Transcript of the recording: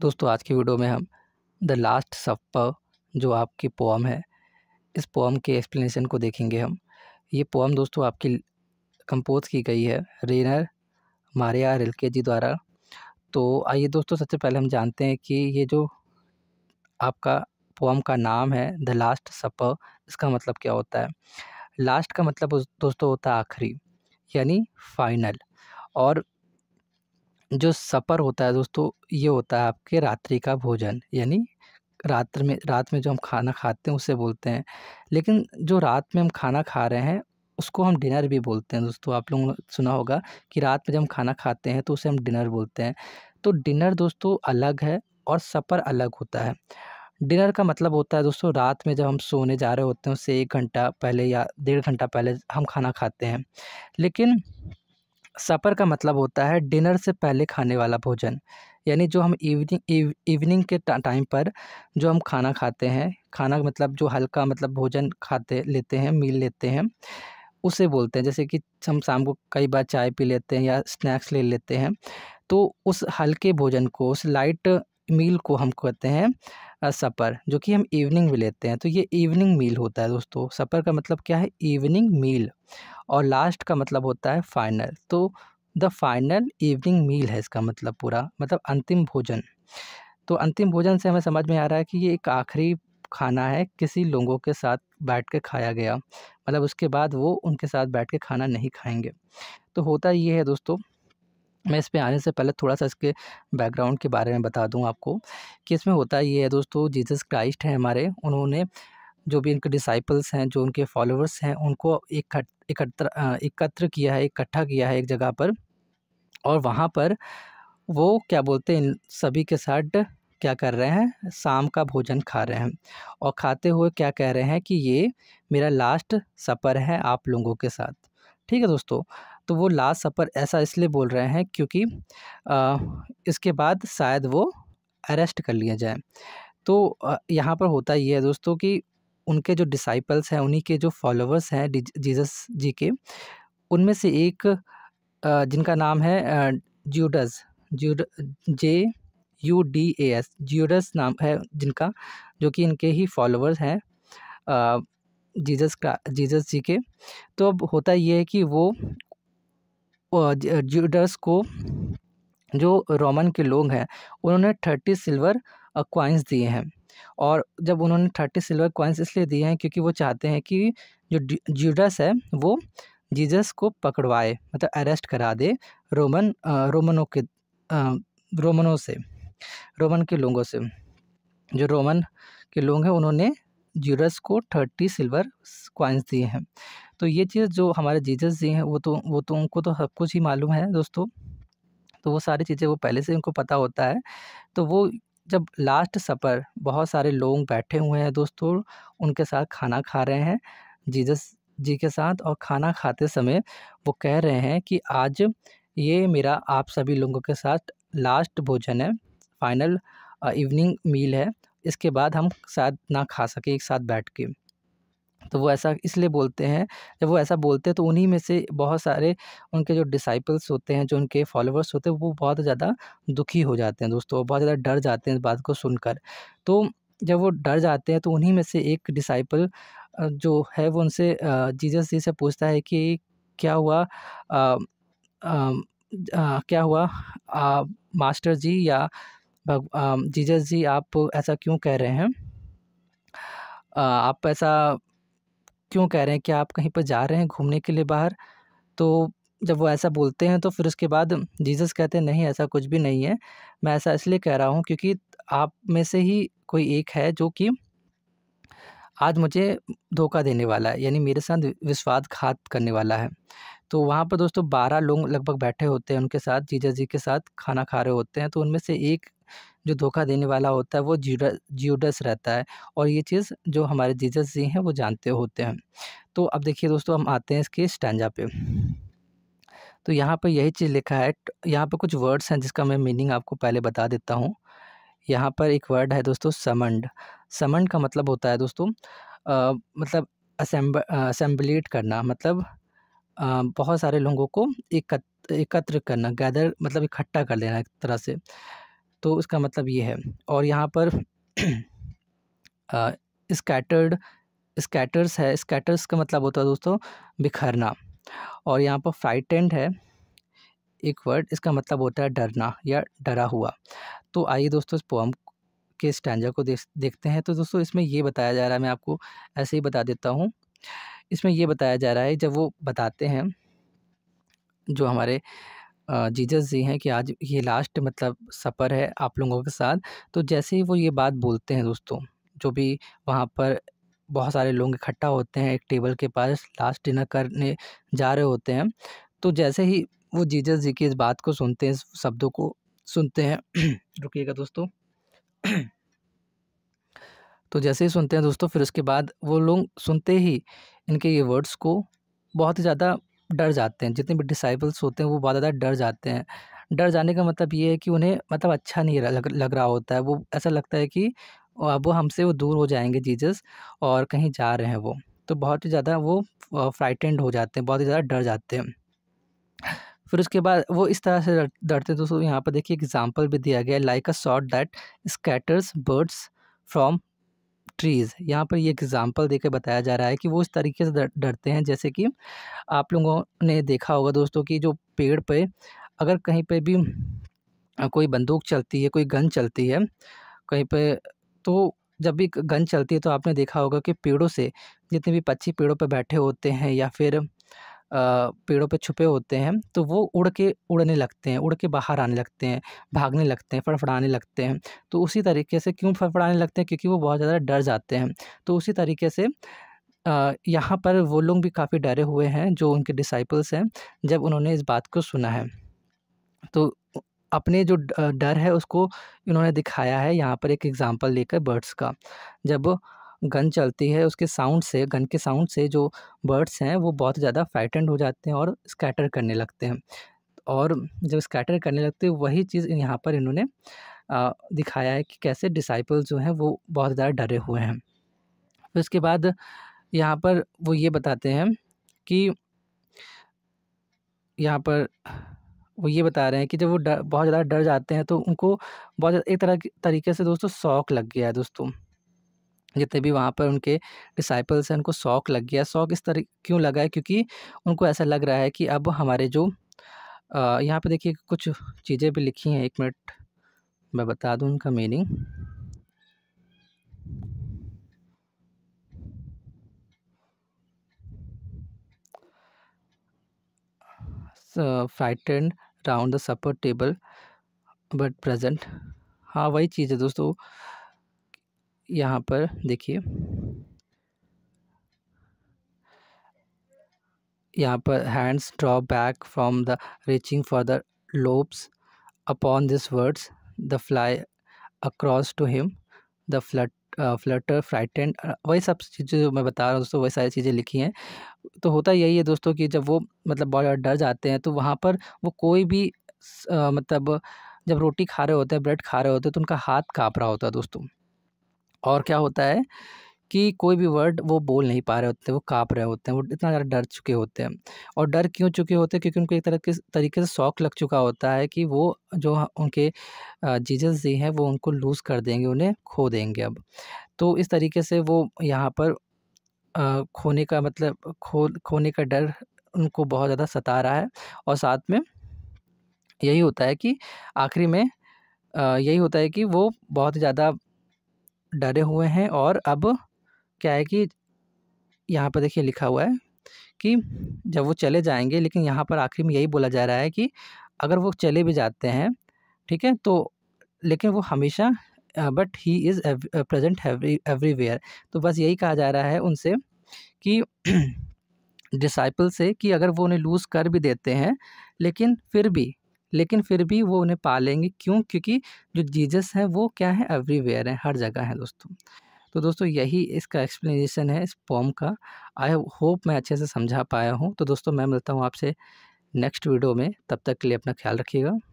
दोस्तों आज की वीडियो में हम द लास्ट सप्पर जो आपकी पोम है इस पोम के एक्सप्लेनेशन को देखेंगे हम ये पोम दोस्तों आपकी कंपोज की गई है रेनर मारिया रिल्के जी द्वारा तो आइए दोस्तों सबसे पहले हम जानते हैं कि ये जो आपका पोम का नाम है द लास्ट सपर इसका मतलब क्या होता है लास्ट का मतलब दोस्तों होता है आखिरी यानी फाइनल और जो सफ़र होता है दोस्तों ये होता है आपके रात्रि का भोजन यानी रात्र में रात में जो हम खाना खाते हैं उसे बोलते हैं लेकिन जो रात में हम खाना खा रहे हैं उसको हम डिनर भी बोलते हैं दोस्तों आप लोगों ने सुना होगा कि रात में जब हम खाना खाते हैं तो उसे हम डिनर बोलते हैं तो डिनर दोस्तों अलग है और सफ़र अलग होता है डिनर का मतलब होता है दोस्तों रात में जब हम सोने जा रहे होते हैं उससे एक घंटा पहले या डेढ़ घंटा पहले हम खाना खाते हैं लेकिन सफर का मतलब होता है डिनर से पहले खाने वाला भोजन यानी जो हम इवनिंग इवनिंग के टाइम पर जो हम खाना खाते हैं खाना मतलब जो हल्का मतलब भोजन खाते लेते हैं मील लेते हैं उसे बोलते हैं जैसे कि हम शाम को कई बार चाय पी लेते हैं या स्नैक्स ले लेते हैं तो उस हल्के भोजन को उस लाइट मील को हम कहते हैं सपर जो कि हम इवनिंग में लेते हैं तो ये इवनिंग मील होता है दोस्तों सपर का मतलब क्या है इवनिंग मील और लास्ट का मतलब होता है फाइनल तो द फाइनल इवनिंग मील है इसका मतलब पूरा मतलब अंतिम भोजन तो अंतिम भोजन से हमें समझ में आ रहा है कि ये एक आखिरी खाना है किसी लोगों के साथ बैठ के खाया गया मतलब उसके बाद वो उनके साथ बैठ के खाना नहीं खाएंगे तो होता ये है दोस्तों मैं इस पे आने से पहले थोड़ा सा इसके बैकग्राउंड के बारे में बता दूं आपको कि इसमें होता ये है दोस्तों जीसस क्राइस्ट हैं हमारे उन्होंने जो भी इनके डिसाइपल्स हैं जो उनके फॉलोअर्स हैं उनको इकत्र एकत्र किया है इकट्ठा किया है एक जगह पर और वहाँ पर वो क्या बोलते हैं इन सभी के साथ क्या कर रहे हैं शाम का भोजन खा रहे हैं और खाते हुए क्या कह रहे हैं कि ये मेरा लास्ट सफ़र है आप लोगों के साथ ठीक है दोस्तों तो वो लास्ट सफ़र ऐसा इसलिए बोल रहे हैं क्योंकि आ, इसके बाद शायद वो अरेस्ट कर लिया जाए तो यहाँ पर होता ये है दोस्तों कि उनके जो डिसाइपल्स हैं उन्हीं के जो फॉलोअर्स हैं जीसस जी के उनमें से एक जिनका नाम है Judas Jude J U D A S Judas नाम है जिनका जो कि इनके ही फॉलोअर्स हैं जीसस का जीसस जी के तो अब होता ये है कि वो जूडस को जो रोमन के लोग हैं उन्होंने थर्टी सिल्वर क्वाइंस दिए हैं और जब उन्होंने थर्टी सिल्वर क्वाइंस इसलिए दिए हैं क्योंकि वो चाहते हैं कि जो जूडस है वो जीजस को पकड़वाए मतलब अरेस्ट करा दे रोमन रोमनों के रोमनों से रोमन के लोगों से जो रोमन के लोग हैं उन्होंने जीरस को थर्टी सिल्वर क्वाइंस दिए हैं तो ये चीज़ जो हमारे जीजस जी हैं वो तो वो तो उनको तो सब कुछ ही मालूम है दोस्तों तो वो सारी चीज़ें वो पहले से उनको पता होता है तो वो जब लास्ट सफ़र बहुत सारे लोग बैठे हुए हैं दोस्तों उनके साथ खाना खा रहे हैं जीजस जी के साथ और खाना खाते समय वो कह रहे हैं कि आज ये मेरा आप सभी लोगों के साथ लास्ट भोजन है फाइनल इवनिंग मील है इसके बाद हम शायद ना खा सके एक साथ बैठ के तो वो ऐसा इसलिए बोलते हैं जब वो ऐसा बोलते हैं तो उन्हीं में से बहुत सारे उनके जो डिसाइपल्स होते हैं जो उनके फॉलोअर्स होते हैं वो बहुत ज़्यादा दुखी हो जाते हैं दोस्तों बहुत ज़्यादा डर जाते हैं इस बात को सुनकर तो जब वो डर जाते हैं तो उन्हीं में से एक डिसाइपल जो है वो उनसे जीजस जी से पूछता है कि क्या हुआ आ, आ, आ, क्या हुआ आ, मास्टर जी या भग जीजस जी आप ऐसा क्यों कह रहे हैं आप ऐसा क्यों कह रहे हैं कि आप कहीं पर जा रहे हैं घूमने के लिए बाहर तो जब वो ऐसा बोलते हैं तो फिर उसके बाद जीसस कहते हैं नहीं ऐसा कुछ भी नहीं है मैं ऐसा इसलिए कह रहा हूँ क्योंकि आप में से ही कोई एक है जो कि आज मुझे धोखा देने वाला है यानी मेरे साथ विश्वासघात करने वाला है तो वहाँ पर दोस्तों बारह लोग लगभग बैठे होते हैं उनके साथ जीजा जी के साथ खाना खा रहे होते हैं तो उनमें से एक जो धोखा देने वाला होता है वो जीडस जियोडस रहता है और ये चीज़ जो हमारे जीजस जी हैं वो जानते होते हैं तो अब देखिए दोस्तों हम आते हैं इसके स्टैंडा पे तो यहाँ पर यही चीज़ लिखा है यहाँ पर कुछ वर्ड्स हैं जिसका मैं मीनिंग आपको पहले बता देता हूँ यहाँ पर एक वर्ड है दोस्तों समंड समंड का मतलब होता है दोस्तों आ, मतलब असेंब असेंबलीट करना मतलब आ, बहुत सारे लोगों को एकत्र एकत्र करना गैदर मतलब इकट्ठा कर लेना एक तरह से तो इसका मतलब ये है और यहाँ पर स्कैटर्ड स्कैटर्स है स्कैटर्स का मतलब होता है दोस्तों बिखरना और यहाँ पर फ्राइटेंड है एक वर्ड इसका मतलब होता है डरना या डरा हुआ तो आइए दोस्तों इस पोम के स्टैंडर्ड को देख देखते हैं तो दोस्तों इसमें ये बताया जा रहा है मैं आपको ऐसे ही बता देता हूँ इसमें ये बताया जा रहा है जब वो बताते हैं जो हमारे जीजस जी हैं कि आज ये लास्ट मतलब सफ़र है आप लोगों के साथ तो जैसे ही वो ये बात बोलते हैं दोस्तों जो भी वहाँ पर बहुत सारे लोग इकट्ठा होते हैं एक टेबल के पास लास्ट डिनर करने जा रहे होते हैं तो जैसे ही वो जीजस जी की इस बात को सुनते हैं शब्दों को सुनते हैं रुकिएगा दोस्तों तो जैसे ही सुनते हैं दोस्तों फिर उसके बाद वो लोग सुनते ही इनके ये वर्ड्स को बहुत ही ज़्यादा डर जाते हैं जितने भी डिसाइबल्स होते हैं वो बहुत ज़्यादा डर जाते हैं डर जाने का मतलब ये है कि उन्हें मतलब अच्छा नहीं लग लग रहा होता है वो ऐसा लगता है कि वो हमसे वो दूर हो जाएंगे जीजस और कहीं जा रहे हैं वो तो बहुत ही ज़्यादा वो फ्राइटेंड हो जाते हैं बहुत ही ज़्यादा डर जाते हैं फिर उसके बाद वो इस तरह से डरते हैं दोस्तों यहाँ पर देखिए एग्जाम्पल भी दिया गया like a shot that scatters birds from trees यहाँ पर ये एग्ज़ाम्पल देकर बताया जा रहा है कि वो इस तरीके से डरते हैं जैसे कि आप लोगों ने देखा होगा दोस्तों कि जो पेड़ पे अगर कहीं पे भी कोई बंदूक चलती है कोई गन चलती है कहीं पे तो जब भी गन चलती है तो आपने देखा होगा कि पेड़ों से जितने भी पक्षी पेड़ों पर बैठे होते हैं या फिर पेड़ों पे छुपे होते हैं तो वो उड़ के उड़ने लगते हैं उड़ के बाहर आने लगते हैं भागने लगते हैं फड़फड़ाने लगते हैं तो उसी तरीके से क्यों फड़फड़ाने लगते हैं क्योंकि वो बहुत ज़्यादा डर जाते हैं तो उसी तरीके से यहाँ पर वो लोग भी काफ़ी डरे हुए हैं जो उनके डिसाइपल्स हैं जब उन्होंने इस बात को सुना है तो अपने जो डर है उसको इन्होंने दिखाया है यहाँ पर एक एग्ज़ाम्पल लेकर बर्ड्स का जब गन चलती है उसके साउंड से गन के साउंड से जो बर्ड्स हैं वो बहुत ज़्यादा फ्राइटेंड हो जाते हैं और स्कैटर करने लगते हैं और जब स्कैटर करने लगते हैं वही चीज़ यहाँ पर इन्होंने दिखाया है कि कैसे डिसाइपल जो हैं वो बहुत ज़्यादा डरे हुए हैं फिर उसके बाद यहाँ पर वो ये बताते हैं कि यहाँ पर वो ये बता रहे हैं कि जब वो डर बहुत ज़्यादा डर जाते हैं तो उनको बहुत एक तरह तरीके से दोस्तों शौक लग गया है दोस्तों जितने भी वहाँ पर उनके डिसाइपल्स हैं उनको शौक लग गया शौक इस तरह क्यों लगा है क्योंकि उनको ऐसा लग रहा है कि अब हमारे जो यहाँ पे देखिए कुछ चीज़ें भी लिखी हैं एक मिनट मैं बता दूँ उनका meaning frightened round the supper table but present हाँ वही चीज़ है दोस्तों यहाँ पर देखिए यहाँ पर hands draw back from the reaching for the loaves upon this words the fly across to him the flut flutter frightened वही सब चीज़ें जो मैं बता रहा हूँ दोस्तों वही सारी चीज़ें लिखी हैं तो होता यही है दोस्तों कि जब वो मतलब बहुत डर जाते हैं तो वहाँ पर वो कोई भी आ, मतलब जब रोटी खा रहे होते हैं ब्रेड खा रहे होते हैं तो उनका हाथ काँप रहा होता है दोस्तों और क्या होता है कि कोई भी वर्ड वो बोल नहीं पा रहे होते हैं वो काँप रहे होते हैं वो इतना ज़्यादा डर चुके होते हैं और डर क्यों चुके होते हैं क्योंकि उनको एक तरह के तरीके से शौक लग चुका होता है कि वो जो उनके जीजस जी हैं वो उनको लूज़ कर देंगे उन्हें खो देंगे अब तो इस तरीके से वो यहाँ पर खोने का मतलब खो खोने का डर उनको बहुत ज़्यादा सता रहा है और साथ में यही होता है कि आखिरी में यही होता है कि वो बहुत ज़्यादा डरे हुए हैं और अब क्या है कि यहाँ पर देखिए लिखा हुआ है कि जब वो चले जाएंगे लेकिन यहाँ पर आखिर में यही बोला जा रहा है कि अगर वो चले भी जाते हैं ठीक है तो लेकिन वो हमेशा but he is present everywhere तो बस यही कहा जा रहा है उनसे कि डिसाइपल से कि अगर वो उन्हें लूज़ कर भी देते हैं लेकिन फिर भी लेकिन फिर भी वो उन्हें पा लेंगे क्यों क्योंकि जो जीजस हैं वो क्या है एवरीवेयर हैं हर जगह हैं दोस्तों तो दोस्तों यही इसका एक्सप्लेनेशन है इस पॉम का आई होप मैं अच्छे से समझा पाया हूँ तो दोस्तों मैं मिलता हूँ आपसे नेक्स्ट वीडियो में तब तक के लिए अपना ख्याल रखिएगा